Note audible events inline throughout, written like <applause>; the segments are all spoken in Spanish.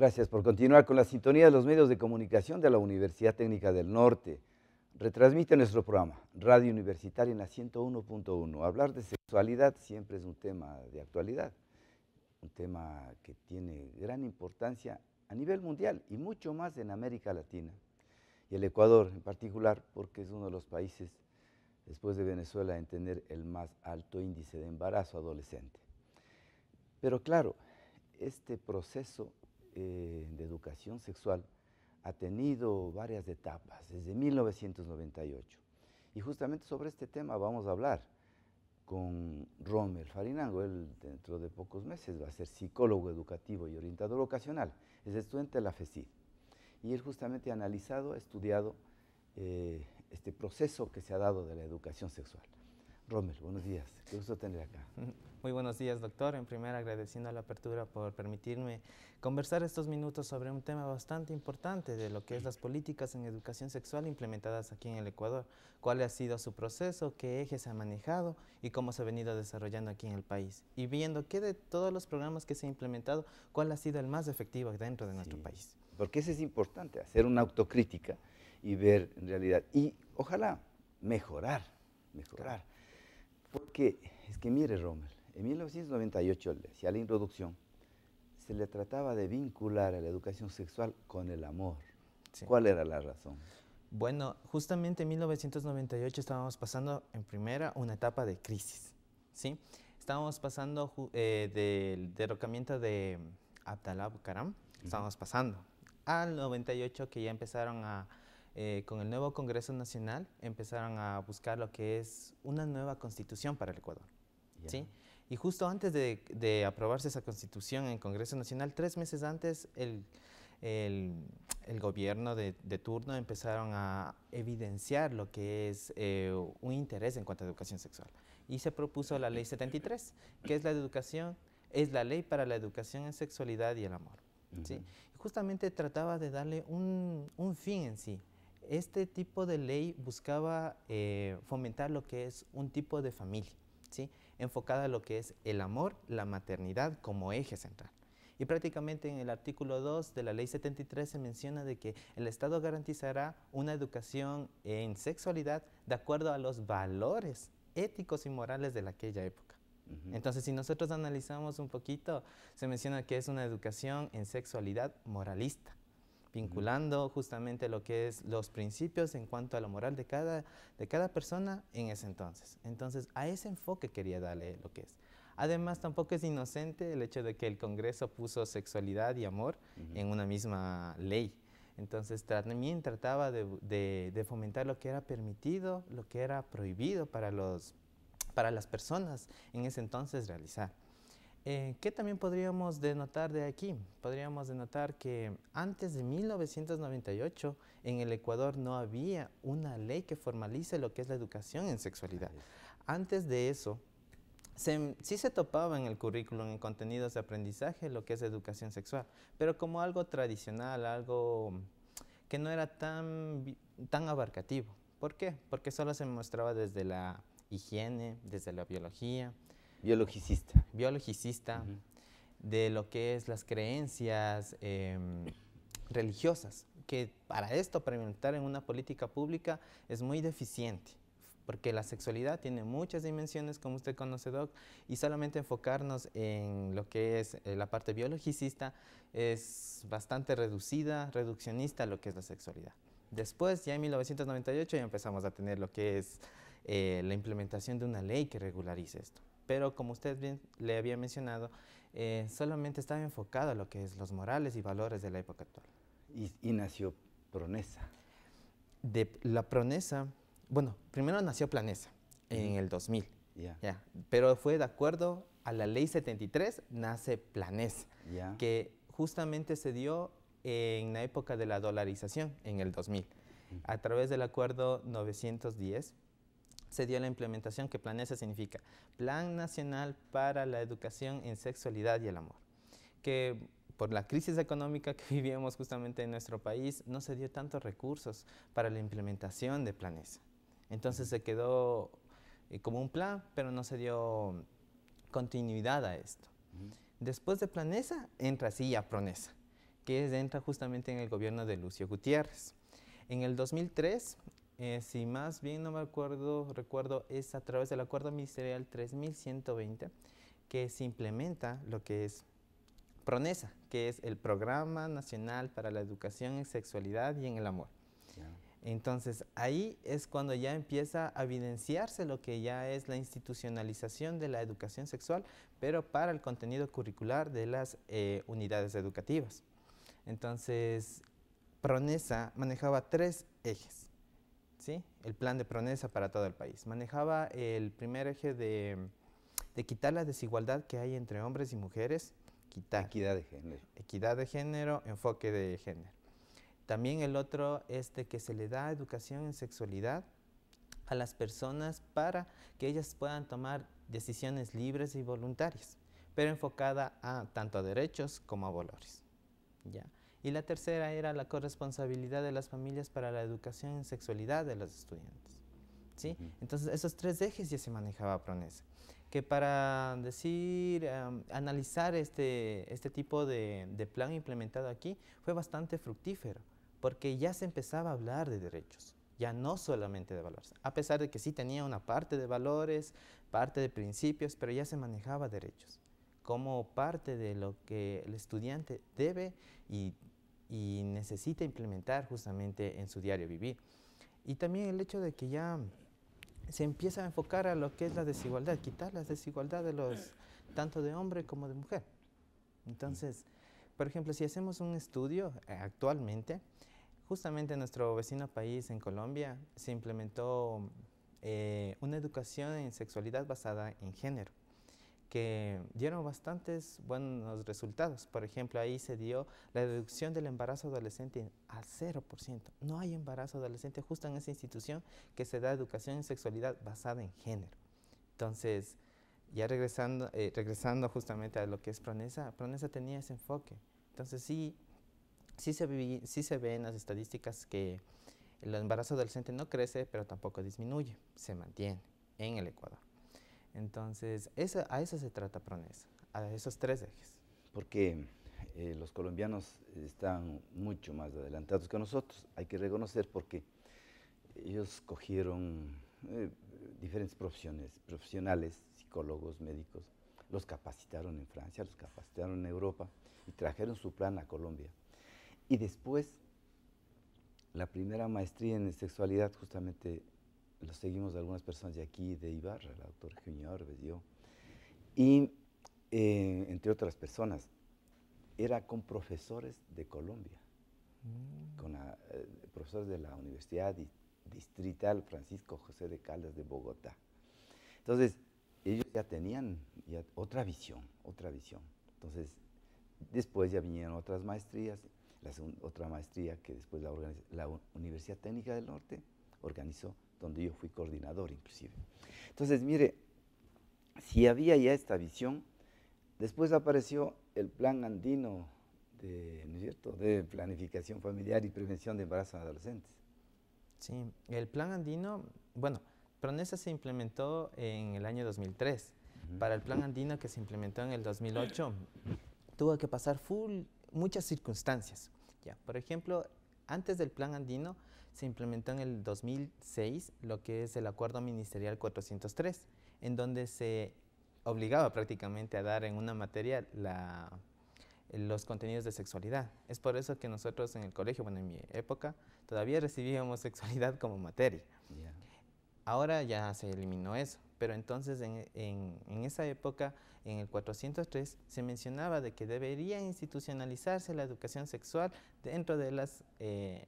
Gracias por continuar con la sintonía de los medios de comunicación de la Universidad Técnica del Norte. Retransmite nuestro programa, Radio Universitaria en la 101.1. Hablar de sexualidad siempre es un tema de actualidad, un tema que tiene gran importancia a nivel mundial y mucho más en América Latina y el Ecuador en particular, porque es uno de los países, después de Venezuela, en tener el más alto índice de embarazo adolescente. Pero claro, este proceso eh, de Educación Sexual ha tenido varias etapas desde 1998. Y justamente sobre este tema vamos a hablar con Romer Farinango. Él dentro de pocos meses va a ser psicólogo educativo y orientador vocacional. Es estudiante de la FECI Y él justamente ha analizado, ha estudiado eh, este proceso que se ha dado de la educación sexual. Rommel, buenos días. Qué gusto tener acá. <laughs> Muy buenos días, doctor. En primer, agradeciendo a la apertura por permitirme conversar estos minutos sobre un tema bastante importante de lo que es las políticas en educación sexual implementadas aquí en el Ecuador. ¿Cuál ha sido su proceso? ¿Qué ejes ha manejado? ¿Y cómo se ha venido desarrollando aquí en el país? Y viendo qué de todos los programas que se han implementado, ¿cuál ha sido el más efectivo dentro de nuestro país? Porque eso es importante, hacer una autocrítica y ver en realidad. Y ojalá mejorar, mejorar. Porque, es que mire, Rommel, en 1998, decía la introducción, se le trataba de vincular a la educación sexual con el amor. ¿Cuál era la razón? Bueno, justamente en 1998 estábamos pasando en primera una etapa de crisis, ¿sí? Estábamos pasando eh, del derrocamiento de Abdalá Bucaram, estábamos pasando al 98 que ya empezaron a eh, con el nuevo Congreso Nacional empezaron a buscar lo que es una nueva constitución para el Ecuador. Y justo antes de, aprobarse esa constitución en Congreso Nacional, tres meses antes, el, gobierno de, turno empezaron a evidenciar lo que es eh, un interés en cuanto a educación sexual. Y se propuso la Ley 73, que es la educación, es la ley para la educación en sexualidad y el amor. justamente trataba de darle un fin en sí, este tipo de ley buscaba eh, fomentar lo que es un tipo de familia, ¿sí? enfocada a lo que es el amor, la maternidad como eje central. Y prácticamente en el artículo 2 de la ley 73 se menciona de que el Estado garantizará una educación en sexualidad de acuerdo a los valores éticos y morales de aquella época. Entonces, si nosotros analizamos un poquito, se menciona que es una educación en sexualidad moralista, vinculando justamente lo que es los principios en cuanto a la moral de cada, de cada persona en ese entonces. Entonces, a ese enfoque quería darle lo que es. Además, tampoco es inocente el hecho de que el Congreso puso sexualidad y amor en una misma ley. Entonces también trataba de, de, de, fomentar lo que era permitido, lo que era prohibido para, los, para las personas en ese entonces realizar. Eh, ¿Qué también podríamos denotar de aquí? Podríamos denotar que antes de 1998 en el Ecuador no había una ley que formalice lo que es la educación en sexualidad. Antes de eso, sí se topaba en el currículum, en contenidos de aprendizaje, lo que es educación sexual, pero como algo tradicional, algo que no era tan, tan abarcativo. ¿Por qué? Porque solo se mostraba desde la higiene, desde la biología, Biologicista. Biologicista, de lo que es las creencias em, religiosas, que para esto, para implementar en una política pública, es muy deficiente porque la sexualidad tiene muchas dimensiones, como usted conoce, Doc, y solamente enfocarnos en lo que es eh, la parte biologicista es bastante reducida, reduccionista lo que es la sexualidad. Después, ya en 1998, ya empezamos a tener lo que es eh, la implementación de una ley que regularice esto pero como usted bien le había mencionado, eh, solamente estaba enfocado a lo que es los morales y valores de la época actual. Y, nació Pronesa. De la Pronesa, bueno, primero nació Planesa en el 2000, pero fue de acuerdo a la ley 73, nace Planesa, que justamente se dio en la época de la dolarización, en el 2000, a través del acuerdo 910 se dio la implementación que PLANESA significa Plan Nacional para la Educación en Sexualidad y el Amor, que por la crisis económica que <laughs> vivíamos justamente en nuestro país no se dio tantos recursos para la implementación de PLANESA. Entonces se quedó eh, como un plan, pero no se dio continuidad a esto. Después de Planesa, entra sí a Pronesa, que entra justamente en el gobierno de Lucio Gutiérrez. En el 2003 eh, si más bien no me acuerdo, recuerdo, es a través del Acuerdo Ministerial 3120 que se implementa lo que es PRONESA, que es el Programa Nacional para la Educación en Sexualidad y en el Amor. Entonces ahí es cuando ya empieza a evidenciarse lo que ya es la institucionalización de la educación sexual, pero para el contenido curricular de las eh, unidades educativas. Entonces, PRONESA manejaba tres ejes. ¿sí? el plan de PRONESA para todo el país. Manejaba el primer eje de, quitar la desigualdad que hay entre hombres y mujeres, Equidad de género. Equidad de género, enfoque de género. También el otro es de que se le da educación en sexualidad a las personas para que ellas puedan tomar decisiones libres y voluntarias, pero enfocada a tanto a derechos como a valores. ¿ya? y la tercera era la corresponsabilidad de las familias para la educación en sexualidad de los estudiantes. ¿sí? Entonces, esos tres ejes ya se manejaba PRONESA, que para decir, analizar este, este tipo de, de plan implementado aquí fue bastante fructífero, porque ya se empezaba a hablar de derechos ya no solamente de valores, a pesar de que sí tenía una parte de valores, parte de principios, pero ya se manejaba derechos como parte de lo que el estudiante debe y y necesita implementar justamente en su diario vivir. Y también el hecho de que ya se empieza a enfocar a lo que es la desigualdad, quitar las desigualdades tanto de hombre como de mujer. Entonces, por ejemplo, si hacemos un estudio eh, actualmente, justamente en nuestro vecino país, en Colombia, se implementó eh, una educación en sexualidad basada en género que dieron bastantes buenos resultados. Por ejemplo, ahí se dio la reducción del embarazo adolescente al 0%. No hay embarazo adolescente justo en esa institución que se da educación en sexualidad basada en género. Entonces, ya regresando, eh, regresando justamente a lo que es Pronesa, Pronesa tenía ese enfoque. Entonces, sí, sí se, sí se ve en las estadísticas que el embarazo adolescente no crece, pero tampoco disminuye, se mantiene en el Ecuador. Entonces, a eso se trata PRONESA, a esos tres ejes. Porque eh, los colombianos están mucho más adelantados que nosotros, hay que reconocer porque ellos cogieron eh, diferentes profesiones, profesionales, psicólogos, médicos, los capacitaron en Francia, los capacitaron en Europa y trajeron su plan a Colombia. Y después, la primera maestría en sexualidad justamente los seguimos de algunas personas de aquí, de Ibarra, el autor Junior, yo, y eh, entre otras personas, era con profesores de Colombia, mm. con eh, profesores de la Universidad Distrital Francisco José de Caldas de Bogotá. Entonces, ellos ya tenían otra visión, otra visión. Entonces, después ya vinieron otras maestrías, la otra maestría que después la, la Universidad Técnica del Norte organizó donde yo fui coordinador inclusive. Entonces, mire, si había ya esta visión, después apareció el plan andino de, ¿no es cierto? de planificación familiar y prevención de embarazo en adolescentes. Sí, el plan andino, bueno, PRONESA se implementó en el año 2003. Para el plan andino que se implementó en el 2008, <clears throat> tuvo que pasar full, muchas circunstancias. Ya, por ejemplo, antes del plan andino se implementó en el 2006 lo que es el Acuerdo Ministerial 403, en donde se obligaba prácticamente a dar en una materia los contenidos de sexualidad. Es por eso que nosotros en el colegio, bueno, en mi época, todavía recibíamos <laughs> sexualidad como materia. Ahora ya se eliminó eso, pero entonces en, esa época, en el 403, se mencionaba de que debería institucionalizarse la educación sexual dentro de las eh,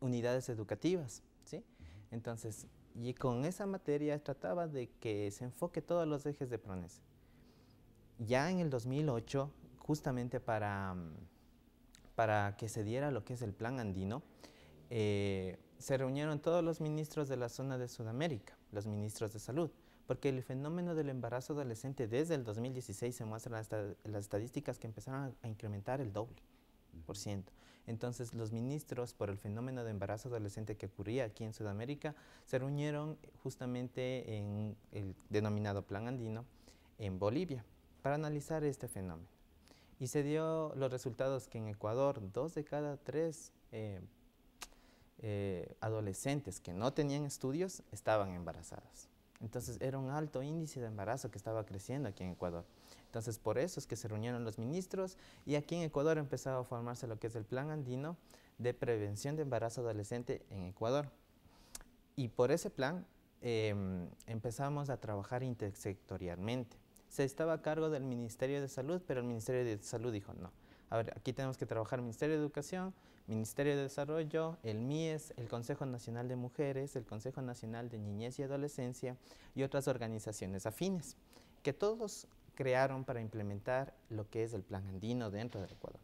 unidades educativas, ¿sí? Entonces, y con esa materia trataba de que se enfoque todos los ejes de PRONES. Ya en el 2008, justamente para, mm, para que se diera lo que es el plan andino, eh, se reunieron todos los ministros de la zona de Sudamérica, los ministros de salud, porque el fenómeno del embarazo adolescente desde el 2016 se muestra en las estadísticas que empezaron a incrementar el doble. Entonces los ministros, por el fenómeno de embarazo adolescente que ocurría aquí en Sudamérica, se reunieron justamente en el denominado Plan Andino en Bolivia para analizar este fenómeno. Y se dio los resultados que en Ecuador dos de cada tres eh, eh, adolescentes que no tenían estudios estaban embarazadas. Entonces era un alto índice de embarazo que estaba creciendo aquí en Ecuador. Entonces, por eso es que se reunieron los ministros y aquí en Ecuador empezaba a formarse lo que es el Plan Andino de Prevención de Embarazo Adolescente en Ecuador. Y por ese plan em, empezamos a trabajar intersectorialmente. Se estaba a cargo del Ministerio de Salud, pero el Ministerio de Salud dijo no. A aquí tenemos que trabajar Ministerio de Educación, Ministerio de Desarrollo, el MIES, el Consejo Nacional de Mujeres, el Consejo Nacional de Niñez y Adolescencia y otras organizaciones afines, que todos crearon para implementar lo que es el plan andino dentro del Ecuador.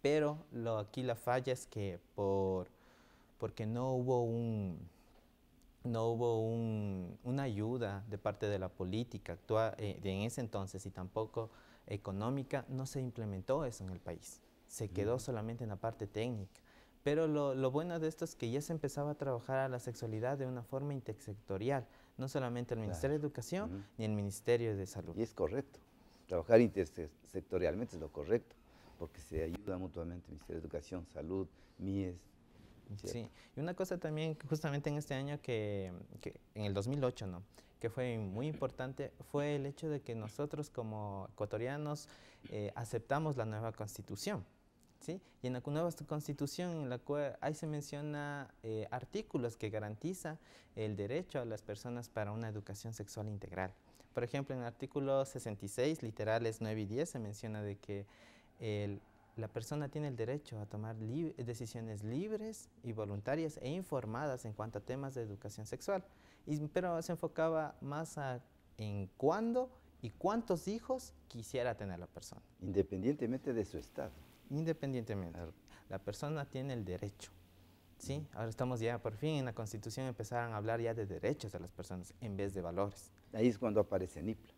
Pero lo, aquí la falla es que por, porque no hubo, un, no hubo una ayuda de parte de la política actual eh, en ese entonces y tampoco económica, no se implementó eso en el país. Se quedó solamente en la parte técnica. Pero lo, bueno de esto es que ya se empezaba a trabajar a la sexualidad de una forma intersectorial no solamente el Ministerio de Educación ni el Ministerio de Salud. Y es correcto. Trabajar intersectorialmente es lo correcto, porque se ayuda mutuamente el Ministerio de Educación, Salud, MIES, Sí. y una cosa también justamente en este año que, en el 2008, ¿no? que fue muy importante, fue el hecho de que nosotros como ecuatorianos eh, aceptamos la nueva constitución. Y en la nueva constitución, en la cual ahí se menciona eh, artículos que garantiza el derecho a las personas para una educación sexual integral. Por ejemplo, en el artículo 66, literales 9 y 10, se menciona de que la persona tiene el derecho a tomar decisiones libres y voluntarias e informadas en cuanto a temas de educación sexual, pero se enfocaba más en cuándo y cuántos hijos quisiera tener la persona. Independientemente de su estado. Independientemente, la persona tiene el derecho. ¿sí? Ahora estamos ya, por fin, en la Constitución empezaron a hablar ya de derechos de las personas en vez de valores. Ahí es cuando aparece NIPLA.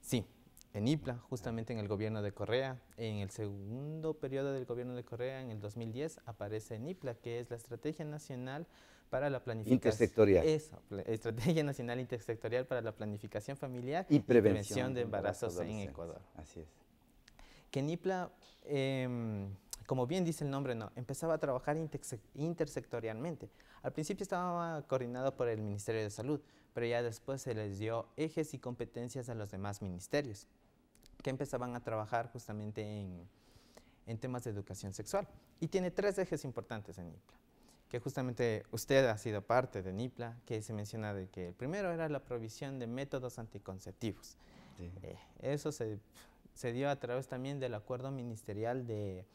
Sí, en Nipla, justamente en el gobierno de Correa. En el segundo periodo del gobierno de Correa, en el 2010, aparece NIPLA, que es la Estrategia Nacional para la Planificación... Intersectorial. Estrategia Nacional Intersectorial para la Planificación Familiar y Prevención, de embarazos en Ecuador. Así es que Nipla, em, como bien dice el nombre, no, empezaba a trabajar intersectorialmente. Al principio estaba coordinado por el Ministerio de Salud, pero ya después se les dio ejes y competencias a los demás ministerios, que empezaban a trabajar justamente en, temas de educación sexual. Y tiene tres ejes importantes en NIPLA, que justamente usted ha sido parte de NIPLA, que se menciona de que el primero era la provisión de métodos anticonceptivos. Eh, eso se se dio a través también del acuerdo ministerial del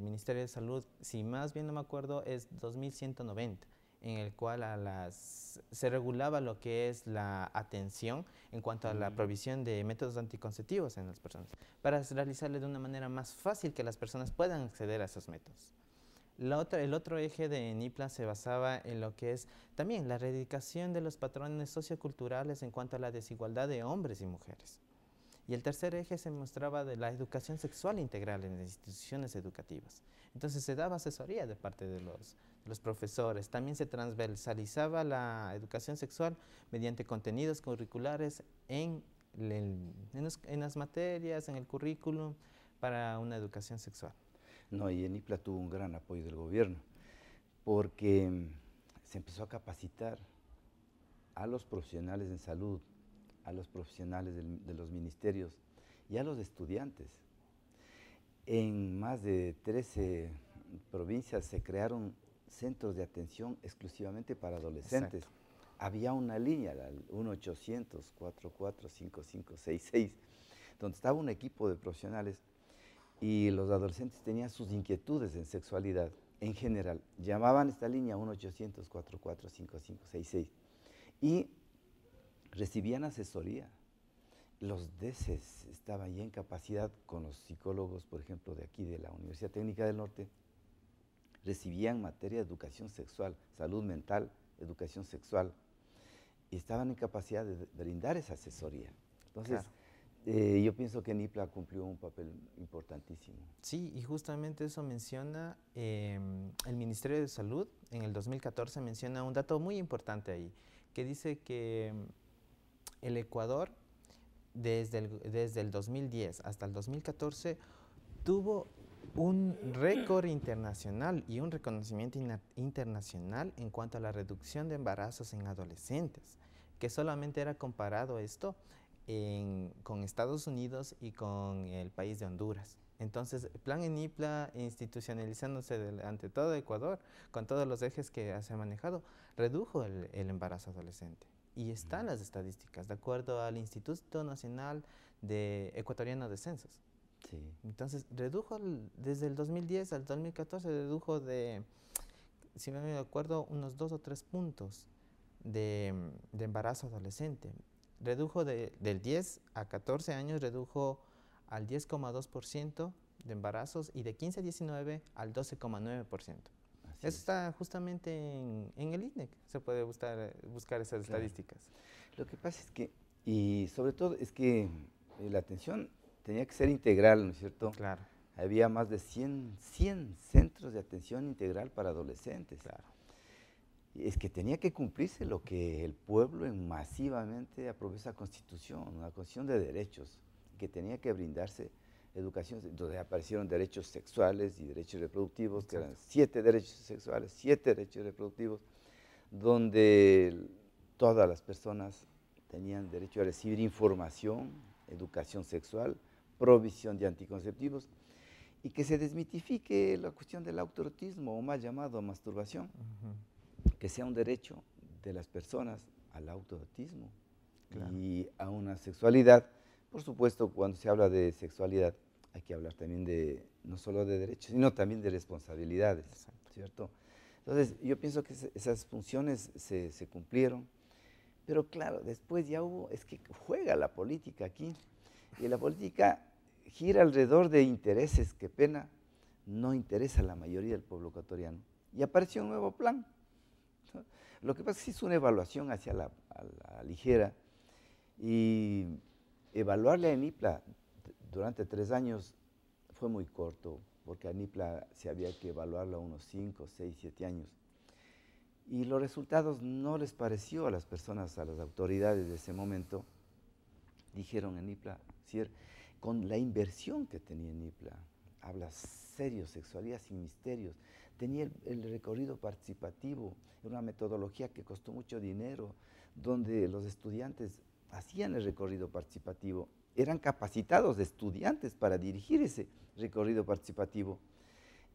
Ministerio de Salud, si más bien no me acuerdo, es 2190 en el cual se regulaba lo que es la atención en cuanto a la mm. provisión de métodos anticonceptivos en las personas, para realizarle de una manera más fácil que las personas puedan acceder a esos métodos. el otro eje de NIPLA se basaba en lo que es también la erradicación de los patrones socioculturales en cuanto a la desigualdad de hombres y mujeres. Y el tercer eje se mostraba de la educación sexual integral en las instituciones educativas. Entonces se daba asesoría de parte de los, profesores. También se transversalizaba la educación sexual mediante contenidos curriculares en, las materias, en el currículum, para una educación sexual. No, y en IPLA tuvo un gran apoyo del gobierno, porque mm, se empezó a capacitar a los profesionales en salud, a los profesionales de los ministerios y a los estudiantes. En más de 13 provincias se crearon centros de atención exclusivamente para adolescentes. Había una línea, la 1-800-445566, donde estaba un equipo de profesionales y los adolescentes tenían sus inquietudes en sexualidad en general. Llamaban esta línea 1-800-445566 y recibían asesoría. Los DECES estaban ya en capacidad con los psicólogos, por ejemplo, de aquí, de la Universidad Técnica del Norte, recibían materia de educación sexual, salud mental, educación sexual, y estaban en capacidad de brindar esa asesoría. Entonces, eh, yo pienso que NIPLA cumplió un papel importantísimo. Sí, y justamente eso menciona em, el Ministerio de Salud en el 2014, menciona un dato muy importante ahí, que dice que em, el Ecuador, desde el, desde el 2010 hasta el 2014, tuvo un récord internacional y un reconocimiento internacional en cuanto a la reducción de embarazos en adolescentes, que solamente era comparado esto con Estados Unidos y con el país de Honduras. Entonces, Plan ENIPLA, institucionalizándose ante todo Ecuador, con todos los ejes que se ha manejado, redujo el embarazo adolescente y están las estadísticas, de acuerdo al Instituto Nacional de Ecuatoriano de Censos. Sí. Entonces, redujo desde el 2010 al 2014, redujo de, si me acuerdo, unos dos o tres puntos de, embarazo adolescente. Redujo de, del 10 a 14 años, redujo al 10,2% de embarazos y de 15 a 19 al 12,9%. Eso está justamente en, en el puede buscar, eh, buscar esas estadísticas. Lo que pasa es que, y sobre todo es que eh, la atención tenía que ser integral, ¿no es cierto? Claro. Había más de 100, 100 centros de atención integral para adolescentes. Claro. Es que tenía que cumplirse lo que el pueblo masivamente aprobó esa constitución, una constitución de derechos, que tenía que brindarse educación, donde aparecieron derechos sexuales y derechos reproductivos, que eran siete derechos sexuales, siete derechos reproductivos, donde todas las personas tenían derecho a recibir información, educación sexual, provisión de anticonceptivos y que se desmitifique la cuestión del autorotismo o más llamado masturbación, que sea un derecho de las personas al autorotismo y a una sexualidad. Por supuesto, cuando se habla de sexualidad hay que hablar también de no solo de derechos, sino también de responsabilidades, ¿cierto? Entonces, yo pienso que esas funciones se, cumplieron, pero claro, después ya hubo, es que juega la política aquí, y la política gira alrededor de intereses que pena no interesa a la mayoría del pueblo ecuatoriano. Y apareció un nuevo plan. Lo que pasa es que hizo una evaluación hacia la, ligera y evaluarle a Enipla durante tres años fue muy corto porque a NIPLA se había que evaluarlo a unos 5, 6, 7 años. Y los resultados no les pareció a las personas, a las autoridades de ese momento. Dijeron a NIPLA, con la inversión que tenía NIPLA, habla serio, sexualidad sin misterios, tenía el, el, recorrido participativo, una metodología que costó mucho dinero, donde los estudiantes hacían el recorrido participativo eran capacitados de estudiantes para dirigir ese recorrido participativo.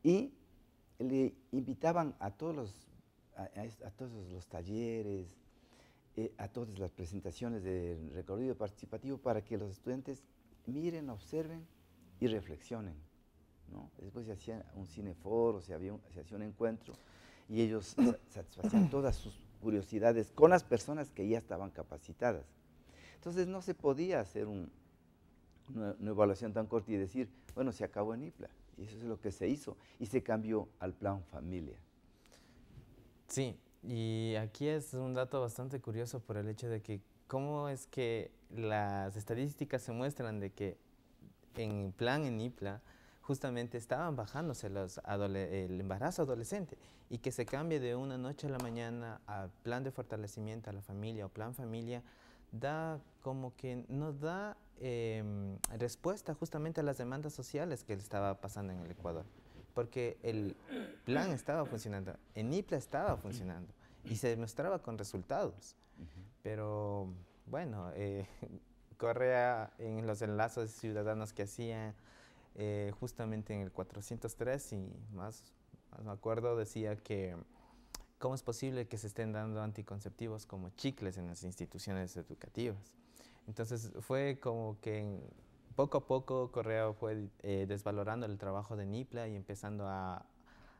Y le invitaban a todos los, a, todos los talleres, eh, a todas las presentaciones del recorrido participativo para que los estudiantes miren, observen y reflexionen. Después se hacía un cineforo, se, había se hacía un encuentro y ellos satisfacían <clears throat> todas sus curiosidades con las personas que ya estaban capacitadas. Entonces no se podía hacer un, una, evaluación tan corta y decir, bueno, se acabó en IPLA. Y eso es lo que se hizo. Y se cambió al plan familia. Sí, y aquí es un dato bastante curioso por el hecho de que cómo es que las estadísticas se muestran de que en plan en IPLA justamente estaban bajándose los el embarazo adolescente y que se cambie de una noche a la mañana a plan de fortalecimiento a la familia o plan familia da como que no da Em, respuesta justamente a las demandas sociales que estaba pasando en el Ecuador. Porque el plan estaba funcionando, Enipla estaba funcionando y se demostraba con resultados. Pero bueno, eh, <laughs> Correa en los enlaces ciudadanos que hacía eh, justamente en el 403 y más me acuerdo decía que cómo es posible que se estén dando anticonceptivos como chicles en las instituciones educativas. Entonces fue como que poco a poco Correa fue eh, desvalorando el trabajo de Nipla y empezando mm,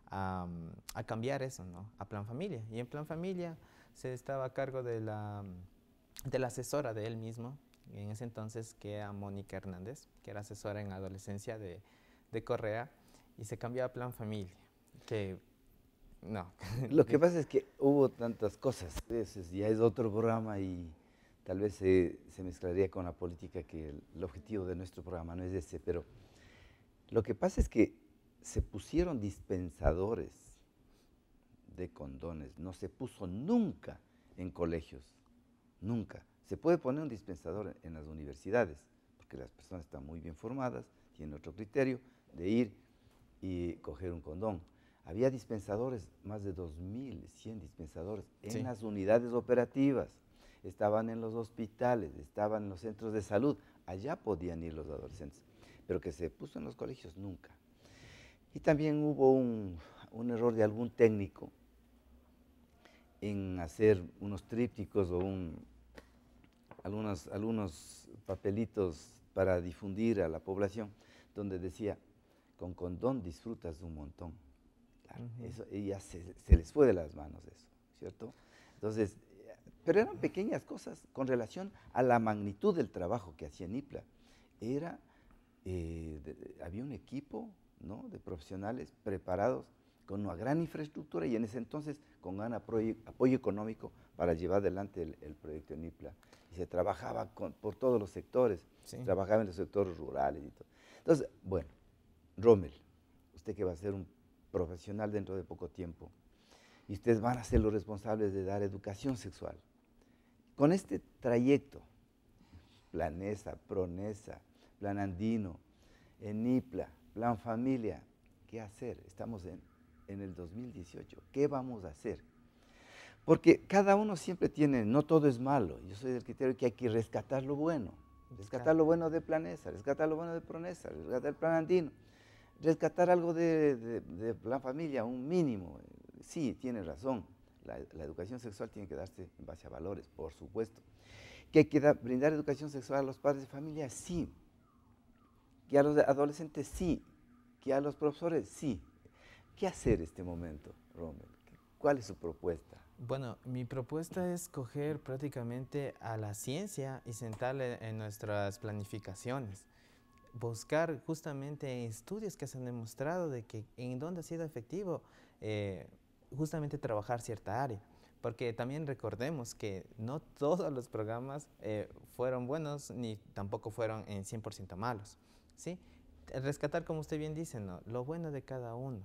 a, cambiar eso, ¿no? A Plan Familia. Y en Plan Familia se estaba a cargo mm, de la, asesora de él mismo, en ese entonces que era Mónica Hernández, que era asesora en adolescencia de, de Correa, y se cambió a Plan Familia, que no. Lo que <laughs> pasa es que hubo tantas cosas, ya es otro programa y tal vez eh, se, mezclaría con la política, que el, objetivo de nuestro programa no es ese, pero lo que pasa es que se pusieron dispensadores de condones, no se puso nunca en colegios, nunca. Se puede poner un dispensador en, las universidades, porque las personas están muy bien formadas, tienen otro criterio de ir y coger un condón. Había dispensadores, más de 2.100 dispensadores en las unidades operativas estaban en los hospitales, estaban en los centros de salud, allá podían ir los adolescentes, pero que se puso en los colegios nunca. Y también hubo un, error de algún técnico en hacer unos trípticos o un, algunos, algunos papelitos para difundir a la población, donde decía, con condón disfrutas de un montón. Claro, eso, ya se, se, les fue de las manos eso, ¿cierto? Entonces, pero eran pequeñas cosas con relación a la magnitud del trabajo que hacía NIPLA. Era, eh, había un equipo ¿no? de profesionales preparados con una gran infraestructura y en ese entonces con gran apoyo, económico para llevar adelante el, proyecto NIPLA. Y se trabajaba por todos los sectores, trabajaban trabajaba en los sectores rurales y todo. Entonces, bueno, Rommel, usted que va a ser un profesional dentro de poco tiempo, y ustedes van a ser los responsables de dar educación sexual. Con este trayecto, Planesa, Pronesa, Plan Andino, Enipla, Plan Familia, ¿qué hacer? Estamos en, en el 2018, ¿qué vamos a hacer? Porque cada uno siempre tiene, no todo es malo, yo soy del criterio que hay que rescatar lo bueno, rescatar lo bueno de Planesa, rescatar lo bueno de Pronesa, rescatar el Plan Andino, rescatar algo de, de Plan Familia, un mínimo, sí, tiene razón. La, educación sexual tiene que darse en base a valores, por supuesto. ¿Que hay que brindar educación sexual a los padres de familia? Sí. ¿Que a los adolescentes? Sí. ¿Que a los profesores? Sí. ¿Qué hacer en este momento, Rommel? ¿Cuál es su propuesta? Bueno, mi propuesta es coger prácticamente a la ciencia y sentarla en nuestras planificaciones. Buscar justamente estudios que se han demostrado de que en dónde ha sido efectivo eh, justamente trabajar cierta área. Porque también recordemos que no todos los programas eh, fueron buenos ni tampoco fueron en 100% malos. ¿sí? Rescatar, como usted bien dice, ¿no? lo bueno de cada uno.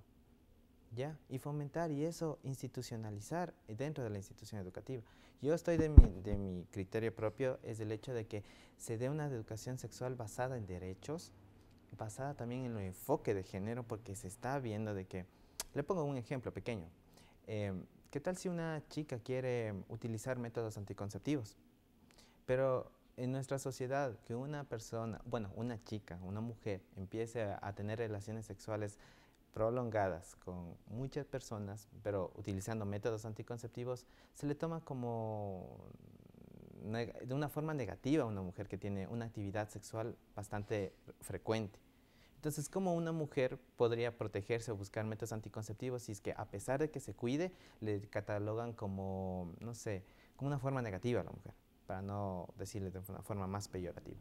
¿ya? Y fomentar y eso institucionalizar dentro de la institución educativa. Yo estoy de mi, de mi criterio propio, es el hecho de que se dé una educación sexual basada en derechos, basada también en el enfoque de género, porque se está viendo de que, le pongo un ejemplo pequeño, eh, ¿qué tal si una chica quiere utilizar métodos anticonceptivos? Pero en nuestra sociedad, que una persona, bueno, una chica, una mujer, empiece a tener relaciones sexuales prolongadas con muchas personas, pero utilizando métodos anticonceptivos, se le toma como de una forma negativa a una mujer que tiene una actividad sexual bastante frecuente. Entonces, ¿cómo una mujer podría protegerse o buscar métodos anticonceptivos si es que a pesar de que se cuide, le catalogan como, no sé, como una forma negativa a la mujer, para no decirle de una forma más peyorativa?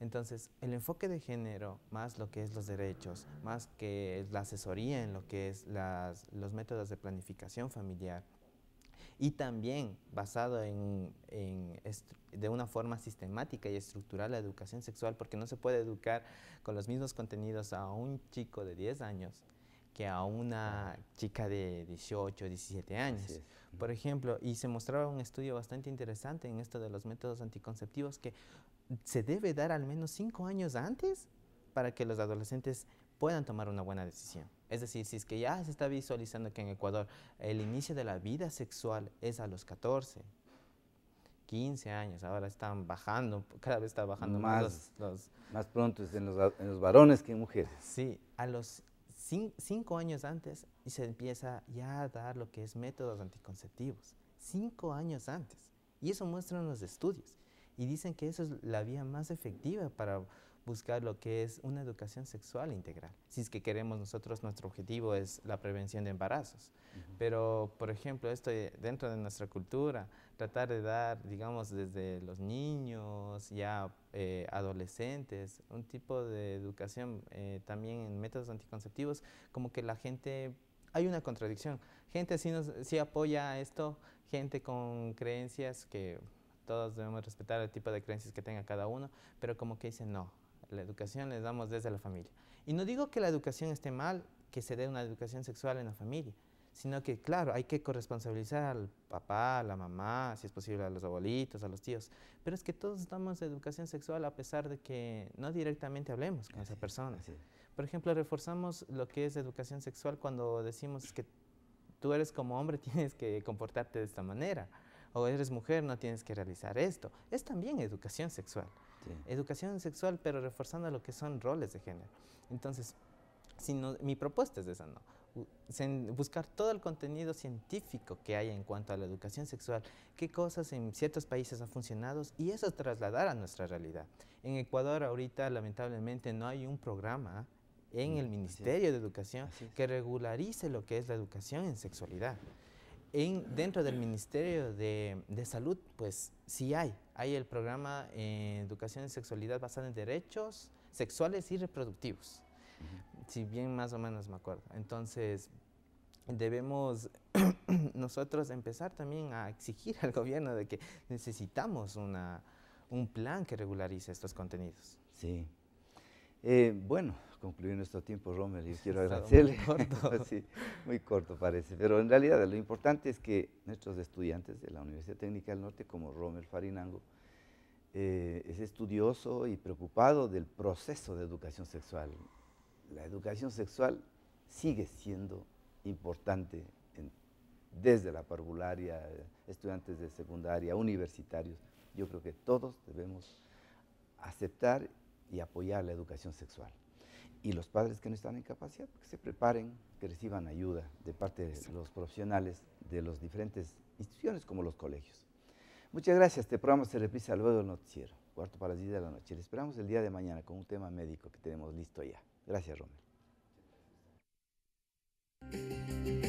Entonces, el enfoque de género, más lo que es los derechos, más que la asesoría en lo que es los métodos de planificación familiar, y también basado en, de una forma sistemática y estructural la educación sexual, porque no se puede educar con los mismos contenidos a un chico de 10 años que a una chica de 18, 17 años, por ejemplo. Y se mostraba un estudio bastante interesante en esto de los métodos anticonceptivos que se debe dar al menos 5 años antes para que los adolescentes puedan tomar una buena decisión. Es decir, si es que ya se está visualizando que en Ecuador el inicio de la vida sexual es a los 14, 15 años, ahora están bajando, cada vez está bajando más. Más, los, pronto en los, en los, varones que en mujeres. Sí, a los 5 años antes y se empieza ya a dar lo que es métodos anticonceptivos. 5 años antes. Y eso muestran los estudios. Y dicen que eso es la vía más efectiva para buscar lo que es una educación sexual integral. Si es que queremos nosotros, nuestro objetivo es la prevención de embarazos. Pero, por ejemplo, esto eh, dentro de nuestra cultura, tratar de dar, digamos, desde los niños, ya eh, adolescentes, un tipo de educación eh, también en métodos anticonceptivos, como que la gente hay una contradicción. Gente sí, sí apoya esto, gente con creencias que todos debemos respetar el tipo de creencias que tenga cada uno, pero como que dicen no, la educación les damos desde la familia. Y no digo que la educación esté mal, que se dé una educación sexual en la familia, sino que, claro, hay que corresponsabilizar al papá, a la mamá, si es posible a los abuelitos, a los tíos. Pero es que todos damos educación sexual a pesar de que no directamente hablemos con esa persona. Por ejemplo, reforzamos lo que es educación sexual cuando decimos que tú eres como hombre, <laughs> tienes que comportarte de esta manera. O eres mujer, no tienes que realizar esto. Es también educación sexual. Educación sexual, pero reforzando lo que son roles de género. Entonces, mi propuesta es esa, ¿no? buscar todo el contenido científico que hay en cuanto a la educación sexual, qué cosas en ciertos países han funcionado y eso trasladar a nuestra realidad. En Ecuador ahorita lamentablemente no hay un programa en mm, el Ministerio de Educación que regularice lo que es la educación en sexualidad dentro del Ministerio de, Salud, pues sí hay. Hay el programa eh, Educación y Sexualidad basada en Derechos Sexuales y Reproductivos. Si bien más o menos me acuerdo. Entonces, debemos <clears throat> nosotros empezar también a exigir al gobierno de que necesitamos una, un plan que regularice estos contenidos. Sí. Eh, bueno, concluir nuestro tiempo, Rommel, y quiero <laughs> agradecerle. Muy corto. <laughs> muy corto parece, pero en realidad lo importante es que nuestros estudiantes de la Universidad Técnica del Norte, como Rommel Farinango, eh, es estudioso y preocupado del proceso de educación sexual. La educación sexual sigue siendo importante desde la parvularia, estudiantes de secundaria, universitarios. Yo creo que todos debemos aceptar y apoyar la educación sexual y los padres que no están en capacidad, que se preparen, que reciban ayuda de parte de los profesionales de las diferentes instituciones como los colegios. Muchas gracias. Este programa se reprisa luego del noticiero, cuarto para las 10 de la noche. Les esperamos el día de mañana con un tema médico que tenemos listo ya. Gracias, Romero.